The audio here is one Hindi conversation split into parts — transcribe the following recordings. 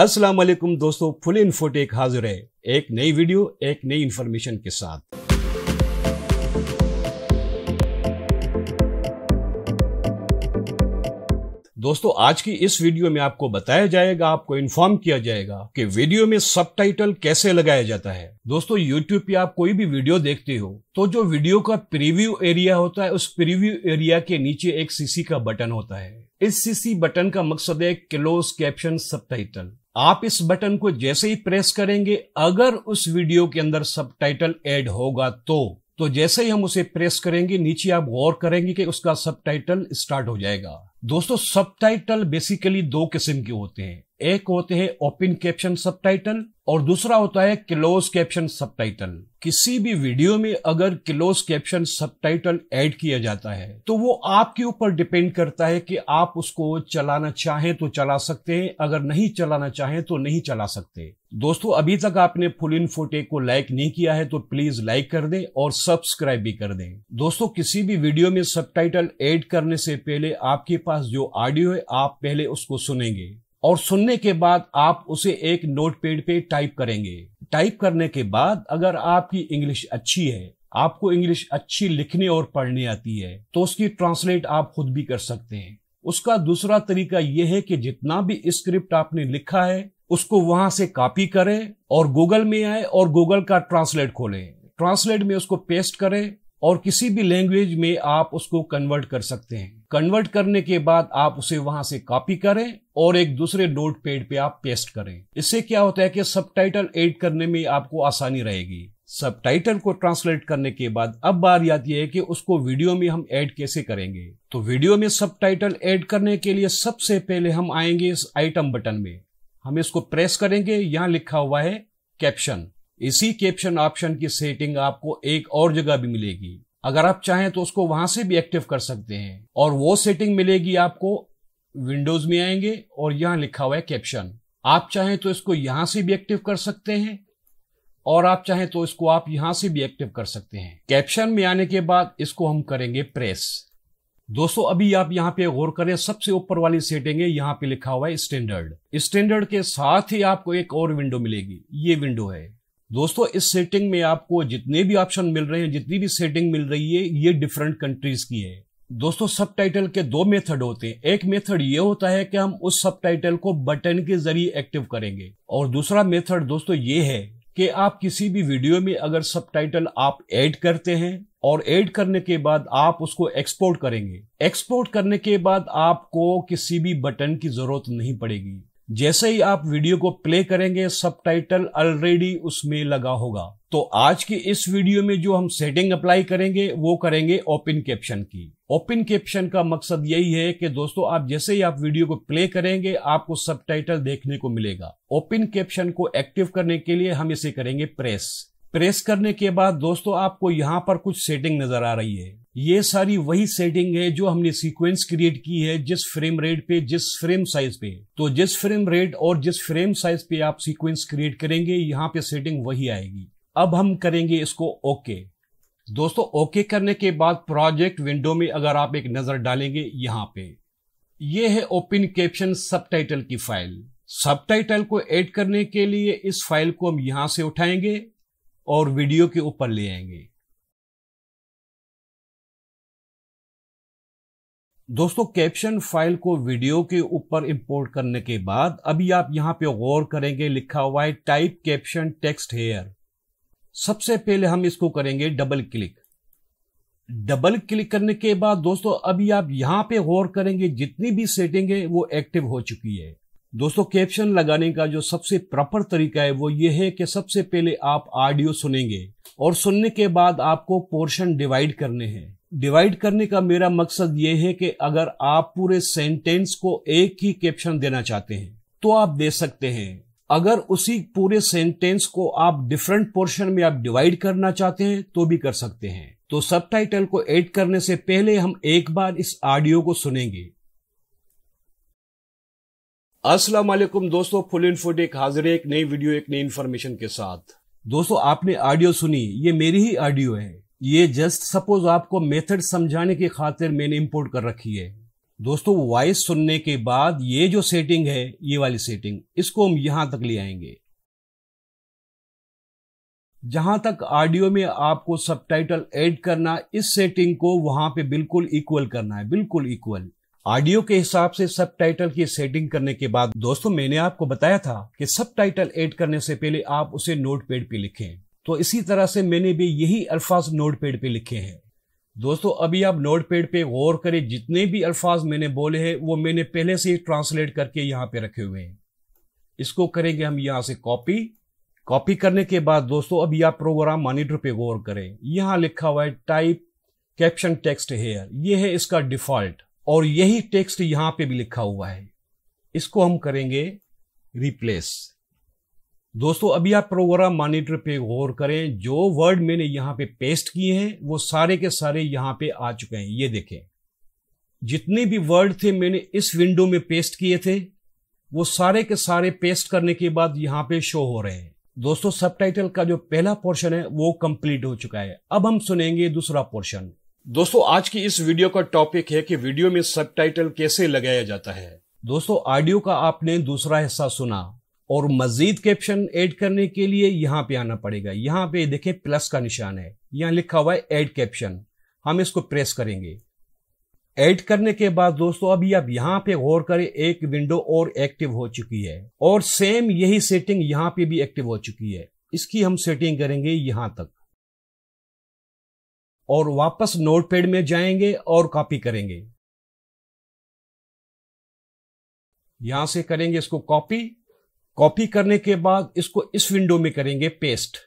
अस्सलाम वालेकुम दोस्तों फुल इन्फोटेक हाजिर है एक नई वीडियो एक नई इन्फॉर्मेशन के साथ दोस्तों आज की इस वीडियो में आपको बताया जाएगा आपको इन्फॉर्म किया जाएगा कि वीडियो में सबटाइटल कैसे लगाया जाता है दोस्तों यूट्यूब पे आप कोई भी वीडियो देखते हो तो जो वीडियो का प्रीव्यू एरिया होता है उस प्रीव्यू एरिया के नीचे एक सीसी का बटन होता है इस सीसी बटन का मकसद है क्लोज कैप्शन सब आप इस बटन को जैसे ही प्रेस करेंगे अगर उस वीडियो के अंदर सब टाइटल एड होगा तो तो जैसे ही हम उसे प्रेस करेंगे नीचे आप गौर करेंगे कि उसका सब टाइटल स्टार्ट हो जाएगा दोस्तों सब टाइटल बेसिकली दो किस्म के होते हैं एक होते हैं ओपन कैप्शन सब टाइटल और दूसरा होता है क्लोज कैप्शन सबटाइटल किसी भी वीडियो में अगर क्लोज कैप्शन सबटाइटल ऐड किया जाता है तो वो आपके ऊपर डिपेंड करता है कि आप उसको चलाना चाहें तो चला सकते हैं अगर नहीं चलाना चाहें तो नहीं चला सकते दोस्तों अभी तक आपने फुल इन फोटे को लाइक नहीं किया है तो प्लीज लाइक कर दें और सब्सक्राइब भी कर दें दोस्तों किसी भी वीडियो में सब ऐड करने से पहले आपके पास जो ऑडियो है आप पहले उसको सुनेंगे और सुनने के बाद आप उसे एक नोट पेड पे टाइप करेंगे टाइप करने के बाद अगर आपकी इंग्लिश अच्छी है आपको इंग्लिश अच्छी लिखने और पढ़ने आती है तो उसकी ट्रांसलेट आप खुद भी कर सकते हैं उसका दूसरा तरीका यह है कि जितना भी स्क्रिप्ट आपने लिखा है उसको वहां से कॉपी करें और गूगल में आए और गूगल का ट्रांसलेट खोलें ट्रांसलेट में उसको पेस्ट करें और किसी भी लैंग्वेज में आप उसको कन्वर्ट कर सकते हैं कन्वर्ट करने के बाद आप उसे वहां से कॉपी करें और एक दूसरे नोट पेड पे आप पेस्ट करें इससे क्या होता है कि सब टाइटल एड करने में आपको आसानी रहेगी सब टाइटल को ट्रांसलेट करने के बाद अब बारी आती है कि उसको वीडियो में हम ऐड कैसे करेंगे तो वीडियो में सब टाइटल ऐड करने के लिए सबसे पहले हम आएंगे इस आइटम बटन में हम इसको प्रेस करेंगे यहाँ लिखा हुआ है कैप्शन इसी कैप्शन ऑप्शन की सेटिंग आपको एक और जगह भी मिलेगी अगर आप चाहें तो उसको वहां से भी एक्टिव कर सकते हैं और वो सेटिंग मिलेगी आपको विंडोज में आएंगे और यहां लिखा हुआ है कैप्शन आप चाहें तो इसको यहां से भी एक्टिव कर सकते हैं और आप चाहें तो इसको आप यहां से भी एक्टिव कर सकते हैं कैप्शन में आने के बाद इसको हम करेंगे प्रेस दोस्तों अभी आप यहाँ पे गौर करें सबसे ऊपर वाली सेटिंग है यहाँ पे लिखा हुआ है स्टैंडर्ड स्टैंडर्ड के साथ ही आपको एक और विंडो मिलेगी ये विंडो है दोस्तों इस सेटिंग में आपको जितने भी ऑप्शन मिल रहे हैं जितनी भी सेटिंग मिल रही है ये डिफरेंट कंट्रीज की है दोस्तों सब टाइटल के दो मेथड होते हैं एक मेथड ये होता है कि हम उस सब टाइटल को बटन के जरिए एक्टिव करेंगे और दूसरा मेथड दोस्तों ये है कि आप किसी भी वीडियो में अगर सब टाइटल आप ऐड करते हैं और ऐड करने के बाद आप उसको एक्सपोर्ट करेंगे एक्सपोर्ट करने के बाद आपको किसी भी बटन की जरूरत नहीं पड़ेगी जैसे ही आप वीडियो को प्ले करेंगे सबटाइटल ऑलरेडी उसमें लगा होगा तो आज की इस वीडियो में जो हम सेटिंग अप्लाई करेंगे वो करेंगे ओपन कैप्शन की ओपन कैप्शन का मकसद यही है कि दोस्तों आप जैसे ही आप वीडियो को प्ले करेंगे आपको सबटाइटल देखने को मिलेगा ओपन कैप्शन को एक्टिव करने के लिए हम इसे करेंगे प्रेस प्रेस करने के बाद दोस्तों आपको यहाँ पर कुछ सेटिंग नजर आ रही है ये सारी वही सेटिंग है जो हमने सीक्वेंस क्रिएट की है जिस फ्रेम रेट पे जिस फ्रेम साइज पे तो जिस फ्रेम रेट और जिस फ्रेम साइज पे आप सीक्वेंस क्रिएट करेंगे यहां पे सेटिंग वही आएगी अब हम करेंगे इसको ओके दोस्तों ओके करने के बाद प्रोजेक्ट विंडो में अगर आप एक नजर डालेंगे यहां पे ये है ओपन कैप्शन सब की फाइल सब को एड करने के लिए इस फाइल को हम यहां से उठाएंगे और वीडियो के ऊपर ले आएंगे दोस्तों कैप्शन फाइल को वीडियो के ऊपर इंपोर्ट करने के बाद अभी आप यहां पे गौर करेंगे लिखा हुआ है टाइप कैप्शन टेक्स्ट हेयर सबसे पहले हम इसको करेंगे डबल क्लिक डबल क्लिक करने के बाद दोस्तों अभी आप यहां पे गौर करेंगे जितनी भी सेटिंग है वो एक्टिव हो चुकी है दोस्तों कैप्शन लगाने का जो सबसे प्रॉपर तरीका है वो ये है कि सबसे पहले आप ऑडियो सुनेंगे और सुनने के बाद आपको पोर्शन डिवाइड करने हैं डिवाइड करने का मेरा मकसद ये है कि अगर आप पूरे सेंटेंस को एक ही कैप्शन देना चाहते हैं तो आप दे सकते हैं अगर उसी पूरे सेंटेंस को आप डिफरेंट पोर्शन में आप डिवाइड करना चाहते हैं तो भी कर सकते हैं तो सब को ऐड करने से पहले हम एक बार इस ऑडियो को सुनेंगे अस्सलाम वालेकुम दोस्तों फुल इन फुट एक हाजिर एक नई वीडियो एक नई इन्फॉर्मेशन के साथ दोस्तों आपने ऑडियो सुनी ये मेरी ही ऑडियो है ये जस्ट सपोज आपको मेथड समझाने की खातिर मैंने इंपोर्ट कर रखी है दोस्तों वॉइस सुनने के बाद ये जो सेटिंग है ये वाली सेटिंग इसको हम यहां तक ले आएंगे जहां तक ऑडियो में आपको सबटाइटल ऐड करना इस सेटिंग को वहां पे बिल्कुल इक्वल करना है बिल्कुल इक्वल ऑडियो के हिसाब से सब टाइटल की सेटिंग करने के बाद दोस्तों मैंने आपको बताया था कि सब टाइटल एड करने से पहले आप उसे नोट पेड पे लिखें तो इसी तरह से मैंने भी यही अल्फाज नोट पैड पर लिखे हैं दोस्तों अभी आप नोट पैड पर गौर करें जितने भी अल्फाज मैंने बोले हैं वो मैंने पहले से ही ट्रांसलेट करके यहाँ पे रखे हुए हैं इसको करेंगे हम यहाँ से कॉपी कॉपी करने के बाद दोस्तों अभी आप प्रोग्राम मॉनिटर पे गौर करें यहाँ लिखा हुआ है टाइप कैप्शन टेक्स्ट हेयर ये है इसका डिफॉल्ट और यही टेक्स्ट यहाँ पे भी लिखा हुआ है इसको हम करेंगे रिप्लेस दोस्तों अभी आप प्रोग्राम मॉनिटर पे गौर करें जो वर्ड मैंने यहाँ पे पेस्ट किए हैं वो सारे के सारे यहाँ पे आ चुके हैं ये देखें जितने भी वर्ड थे मैंने इस विंडो में पेस्ट किए थे वो सारे के सारे पेस्ट करने के बाद यहाँ पे शो हो रहे हैं दोस्तों सबटाइटल का जो पहला पोर्शन है वो कंप्लीट हो चुका है अब हम सुनेंगे दूसरा पोर्शन दोस्तों आज की इस वीडियो का टॉपिक है कि वीडियो में सबटाइटल कैसे लगाया जाता है दोस्तों ऑडियो का आपने दूसरा हिस्सा सुना और मजीद कैप्शन ऐड करने के लिए यहां पे आना पड़ेगा यहां पे देखें प्लस का निशान है यहां लिखा हुआ है ऐड कैप्शन हम इसको प्रेस करेंगे ऐड करने के बाद दोस्तों अभी आप यहां पे गौर करें एक विंडो और एक्टिव हो चुकी है और सेम यही सेटिंग यहां पे भी एक्टिव हो चुकी है इसकी हम सेटिंग करेंगे यहां तक और वापस नोटपैड में जाएंगे और कॉपी करेंगे यहां से करेंगे इसको कॉपी कॉपी करने के बाद इसको इस विंडो में करेंगे पेस्ट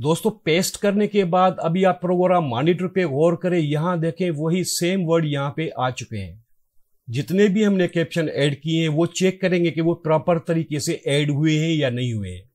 दोस्तों पेस्ट करने के बाद अभी आप प्रोग्राम मॉनिटर पे गौर करें यहां देखें वही सेम वर्ड यहां पे आ चुके हैं जितने भी हमने कैप्शन ऐड किए हैं वो चेक करेंगे कि वो प्रॉपर तरीके से ऐड हुए हैं या नहीं हुए हैं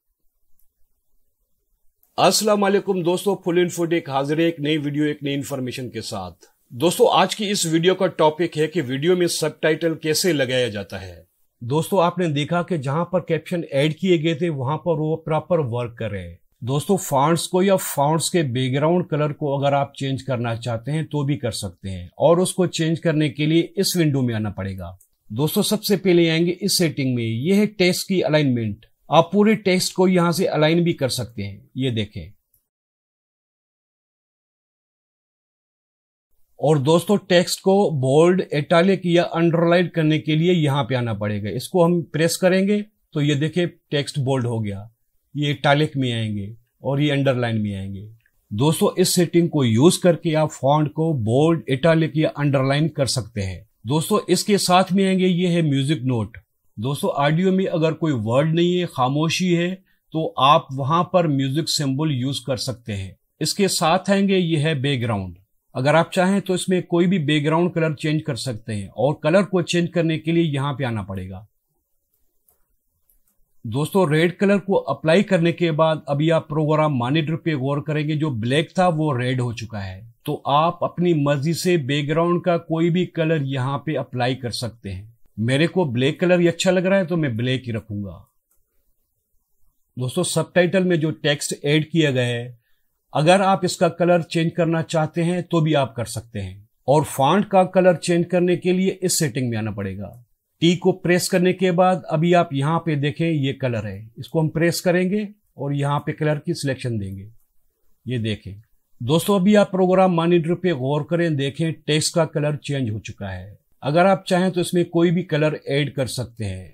अस्सलाम वालेकुम दोस्तों फुल फुट एक हाजिर है एक नई वीडियो एक नई इन्फॉर्मेशन के साथ दोस्तों आज की इस वीडियो का टॉपिक है कि वीडियो में टाइटल कैसे लगाया जाता है दोस्तों आपने देखा कि जहां पर कैप्शन ऐड किए गए थे वहां पर वो प्रॉपर वर्क कर रहे हैं दोस्तों फॉन्ट्स को या फॉन्ट्स के बैकग्राउंड कलर को अगर आप चेंज करना चाहते हैं तो भी कर सकते हैं और उसको चेंज करने के लिए इस विंडो में आना पड़ेगा दोस्तों सबसे पहले आएंगे इस सेटिंग में ये है टेक्स्ट की अलाइनमेंट आप पूरे टेक्स्ट को यहाँ से अलाइन भी कर सकते हैं ये देखें और दोस्तों टेक्स्ट को बोल्ड इटालिक या अंडरलाइन करने के लिए यहां पे आना पड़ेगा इसको हम प्रेस करेंगे तो ये देखिए टेक्स्ट बोल्ड हो गया ये इटालिक में आएंगे और ये अंडरलाइन में आएंगे दोस्तों इस सेटिंग को यूज करके आप फॉन्ट को बोल्ड इटालिक या अंडरलाइन कर सकते हैं दोस्तों इसके साथ में आएंगे ये है म्यूजिक नोट दोस्तों ऑडियो में अगर कोई वर्ड नहीं है खामोशी है तो आप वहां पर म्यूजिक सिंबल यूज कर सकते हैं इसके साथ आएंगे ये है बैकग्राउंड अगर आप चाहें तो इसमें कोई भी बैकग्राउंड कलर चेंज कर सकते हैं और कलर को चेंज करने के लिए यहां पे आना पड़ेगा दोस्तों रेड कलर को अप्लाई करने के बाद अभी आप प्रोग्राम मॉनिटर पे गौर करेंगे जो ब्लैक था वो रेड हो चुका है तो आप अपनी मर्जी से बैकग्राउंड का कोई भी कलर यहां पे अप्लाई कर सकते हैं मेरे को ब्लैक कलर ही अच्छा लग रहा है तो मैं ब्लैक ही रखूंगा दोस्तों सबटाइटल में जो टेक्स्ट ऐड किया गया है अगर आप इसका कलर चेंज करना चाहते हैं तो भी आप कर सकते हैं और फॉन्ट का कलर चेंज करने के लिए इस सेटिंग में आना पड़ेगा टी को प्रेस करने के बाद अभी आप यहां पे देखें ये कलर है इसको हम प्रेस करेंगे और यहाँ पे कलर की सिलेक्शन देंगे ये देखें दोस्तों अभी आप प्रोग्राम मॉनिटर पे गौर करें देखें टेक्स्ट का कलर चेंज हो चुका है अगर आप चाहें तो इसमें कोई भी कलर ऐड कर सकते हैं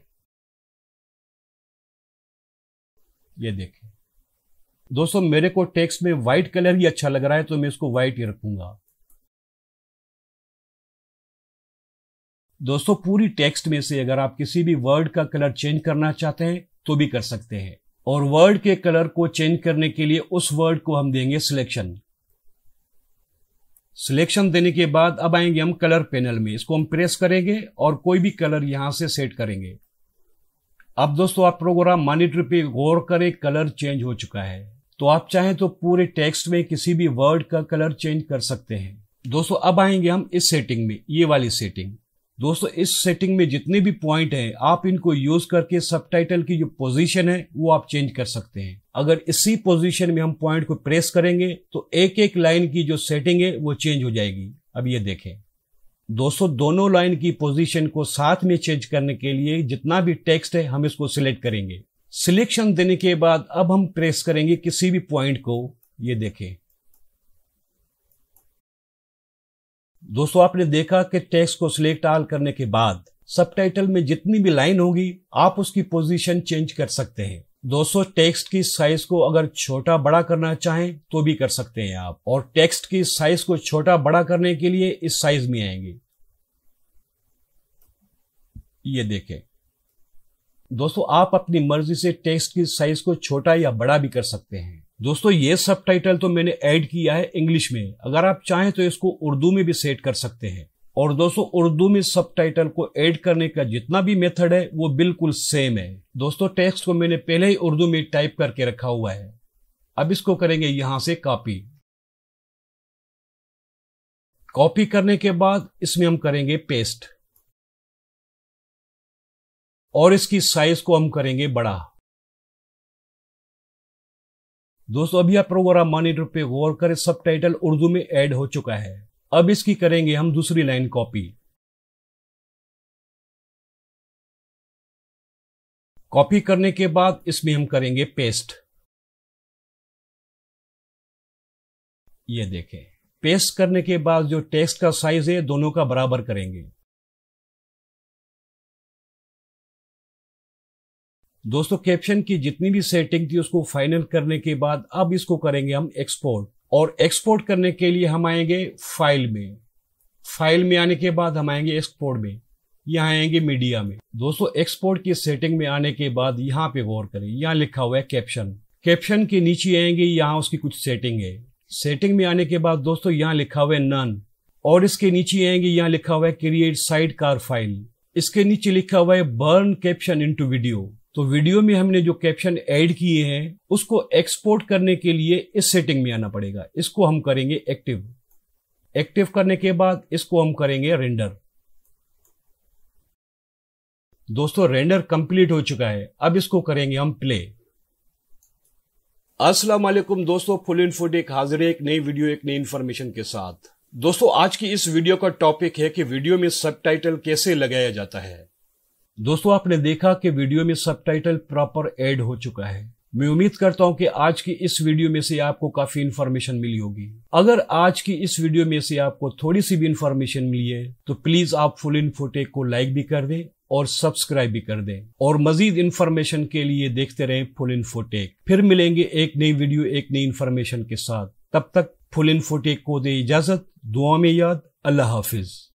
ये देखें दोस्तों मेरे को टेक्स्ट में व्हाइट कलर ही अच्छा लग रहा है तो मैं इसको व्हाइट ही रखूंगा दोस्तों पूरी टेक्स्ट में से अगर आप किसी भी वर्ड का कलर चेंज करना चाहते हैं तो भी कर सकते हैं और वर्ड के कलर को चेंज करने के लिए उस वर्ड को हम देंगे सिलेक्शन सिलेक्शन देने के बाद अब आएंगे हम कलर पैनल में इसको हम प्रेस करेंगे और कोई भी कलर यहां से सेट करेंगे अब दोस्तों आप प्रोग्राम मॉनिटर पे गौर करें कलर चेंज हो चुका है तो आप चाहें तो पूरे टेक्स्ट में किसी भी वर्ड का कलर चेंज कर सकते हैं दोस्तों अब आएंगे हम इस सेटिंग में ये वाली सेटिंग दोस्तों इस सेटिंग में जितने भी पॉइंट हैं आप इनको यूज करके सबटाइटल की जो पोजीशन है वो आप चेंज कर सकते हैं अगर इसी पोजीशन में हम पॉइंट को प्रेस करेंगे तो एक एक लाइन की जो सेटिंग है वो चेंज हो जाएगी अब ये देखें दोस्तों दोनों लाइन की पोजीशन को साथ में चेंज करने के लिए जितना भी टेक्स्ट है हम इसको सिलेक्ट करेंगे सिलेक्शन देने के बाद अब हम प्रेस करेंगे किसी भी पॉइंट को ये देखें दोस्तों आपने देखा कि टेक्स्ट को सिलेक्ट आल करने के बाद सबटाइटल में जितनी भी लाइन होगी आप उसकी पोजीशन चेंज कर सकते हैं दोस्तों टेक्स्ट की साइज को अगर छोटा बड़ा करना चाहें तो भी कर सकते हैं आप और टेक्स्ट की साइज को छोटा बड़ा करने के लिए इस साइज में आएंगे ये देखें दोस्तों आप अपनी मर्जी से टेक्स्ट की साइज को छोटा या बड़ा भी कर सकते हैं दोस्तों ये सब टाइटल तो मैंने ऐड किया है इंग्लिश में अगर आप चाहें तो इसको उर्दू में भी सेट कर सकते हैं और दोस्तों उर्दू में सब टाइटल को ऐड करने का जितना भी मेथड है वो बिल्कुल सेम है दोस्तों टेक्स्ट को मैंने पहले ही उर्दू में टाइप करके रखा हुआ है अब इसको करेंगे यहां से कॉपी कॉपी करने के बाद इसमें हम करेंगे पेस्ट और इसकी साइज को हम करेंगे बड़ा दोस्तों अभी आप प्रोग्राम मॉनिटर पे गौर करें सब टाइटल उर्दू में ऐड हो चुका है अब इसकी करेंगे हम दूसरी लाइन कॉपी कॉपी करने के बाद इसमें हम करेंगे पेस्ट ये देखें पेस्ट करने के बाद जो टेक्स्ट का साइज है दोनों का बराबर करेंगे दोस्तों कैप्शन की जितनी भी सेटिंग थी उसको फाइनल करने के बाद अब इसको करेंगे हम एक्सपोर्ट और एक्सपोर्ट करने के लिए हम आएंगे फाइल में फाइल में आने के बाद हम आएंगे एक्सपोर्ट में यहाँ आएंगे मीडिया में दोस्तों एक्सपोर्ट की सेटिंग में आने के बाद यहाँ पे गौर करें यहाँ लिखा हुआ है कैप्शन कैप्शन के नीचे आएंगे यहाँ उसकी कुछ सेटिंग है सेटिंग में आने के बाद दोस्तों यहाँ लिखा हुआ है नन और इसके नीचे आएंगे यहाँ लिखा हुआ है क्रिएट साइड कार फाइल इसके नीचे लिखा हुआ है बर्न कैप्शन इनटू वीडियो तो वीडियो में हमने जो कैप्शन ऐड किए हैं उसको एक्सपोर्ट करने के लिए इस सेटिंग में आना पड़ेगा इसको हम करेंगे एक्टिव एक्टिव करने के बाद इसको हम करेंगे रेंडर दोस्तों रेंडर कंप्लीट हो चुका है अब इसको करेंगे हम प्ले अस्सलाम वालेकुम दोस्तों फुल इन फुट एक हाजिर एक नई वीडियो एक नई इन्फॉर्मेशन के साथ दोस्तों आज की इस वीडियो का टॉपिक है कि वीडियो में सबटाइटल कैसे लगाया जाता है दोस्तों आपने देखा कि वीडियो में सबटाइटल प्रॉपर ऐड हो चुका है मैं उम्मीद करता हूं कि आज की इस वीडियो में से आपको काफी इन्फॉर्मेशन मिली होगी अगर आज की इस वीडियो में से आपको थोड़ी सी भी इन्फॉर्मेशन मिली है तो प्लीज आप फुल इन फोटेक को लाइक भी कर दें और सब्सक्राइब भी कर दें और मजीद इन्फॉर्मेशन के लिए देखते रहें फुल इन फोटेक फिर मिलेंगे एक नई वीडियो एक नई इन्फॉर्मेशन के साथ तब तक फुल इन फोटेक को दे इजाजत दुआ में याद अल्लाह हाफिज़